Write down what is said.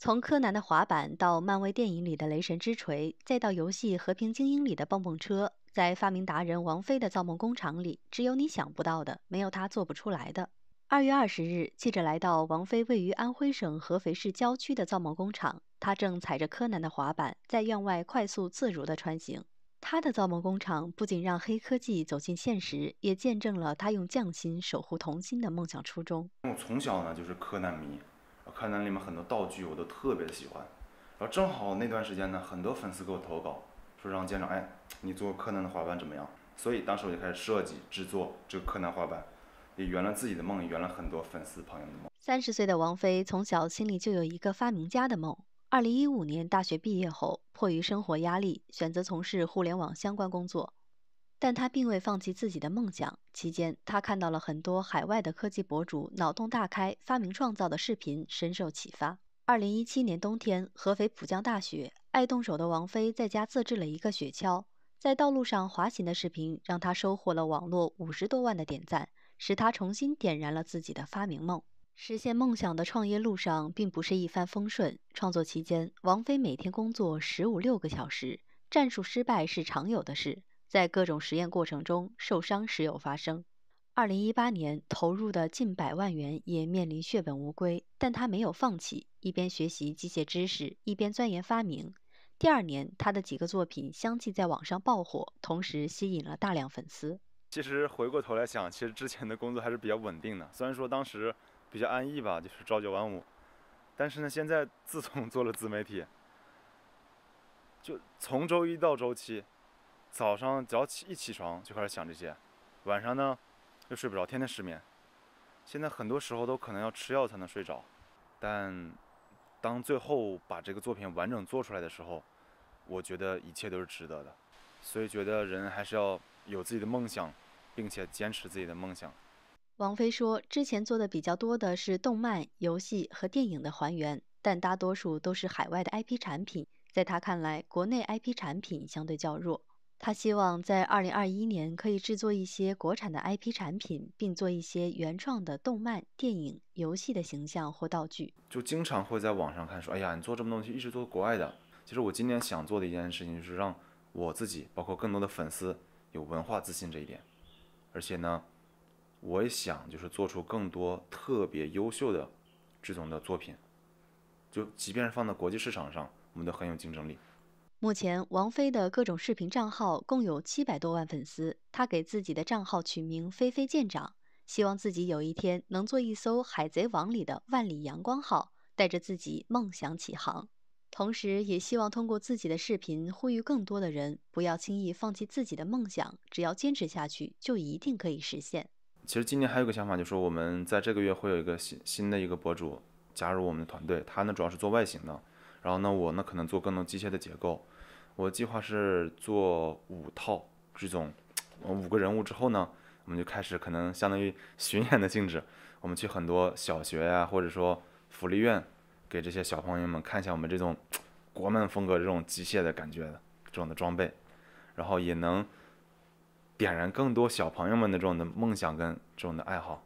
从柯南的滑板到漫威电影里的雷神之锤，再到游戏《和平精英》里的蹦蹦车，在发明达人王菲的造梦工厂里，只有你想不到的，没有他做不出来的。二月二十日，记者来到王菲位于安徽省合肥市郊区的造梦工厂，她正踩着柯南的滑板在院外快速自如地穿行。她的造梦工厂不仅让黑科技走进现实，也见证了她用匠心守护童心的梦想初衷。我从小呢就是柯南迷。柯南里面很多道具我都特别的喜欢，然后正好那段时间呢，很多粉丝给我投稿，说让舰长，哎，你做柯南的滑板怎么样？所以当时我就开始设计制作这个柯南滑板，也圆了自己的梦，也圆了很多粉丝朋友的梦。三十岁的王菲从小心里就有一个发明家的梦。二零一五年大学毕业后，迫于生活压力，选择从事互联网相关工作。但他并未放弃自己的梦想。期间，他看到了很多海外的科技博主脑洞大开、发明创造的视频，深受启发。二零一七年冬天，合肥浦江大雪，爱动手的王飞在家自制了一个雪橇，在道路上滑行的视频，让他收获了网络五十多万的点赞，使他重新点燃了自己的发明梦。实现梦想的创业路上，并不是一帆风顺。创作期间，王飞每天工作十五六个小时，战术失败是常有的事。在各种实验过程中受伤时有发生，二零一八年投入的近百万元也面临血本无归，但他没有放弃，一边学习机械知识，一边钻研发明。第二年，他的几个作品相继在网上爆火，同时吸引了大量粉丝。其实回过头来想，其实之前的工作还是比较稳定的，虽然说当时比较安逸吧，就是朝九晚五，但是呢，现在自从做了自媒体，就从周一到周七。早上早起一起床就开始想这些，晚上呢，又睡不着，天天失眠。现在很多时候都可能要吃药才能睡着。但当最后把这个作品完整做出来的时候，我觉得一切都是值得的。所以觉得人还是要有自己的梦想，并且坚持自己的梦想。王菲说，之前做的比较多的是动漫、游戏和电影的还原，但大多数都是海外的 IP 产品。在她看来，国内 IP 产品相对较弱。他希望在二零二一年可以制作一些国产的 IP 产品，并做一些原创的动漫、电影、游戏的形象或道具。就经常会在网上看说，哎呀，你做这么东西，一直做国外的。其实我今年想做的一件事情，就是让我自己，包括更多的粉丝有文化自信这一点。而且呢，我也想就是做出更多特别优秀的这种的作品，就即便是放到国际市场上，我们都很有竞争力。目前，王菲的各种视频账号共有七百多万粉丝。她给自己的账号取名“菲菲舰长”，希望自己有一天能做一艘《海贼王》里的“万里阳光号”，带着自己梦想起航。同时，也希望通过自己的视频呼吁更多的人不要轻易放弃自己的梦想，只要坚持下去，就一定可以实现。其实今年还有个想法，就是我们在这个月会有一个新新的一个博主加入我们的团队，他呢主要是做外形的。然后呢，我呢可能做更多机械的结构。我计划是做五套这种，五个人物之后呢，我们就开始可能相当于巡演的性质，我们去很多小学呀，或者说福利院，给这些小朋友们看一下我们这种国漫风格这种机械的感觉的这种的装备，然后也能点燃更多小朋友们的这种的梦想跟这种的爱好。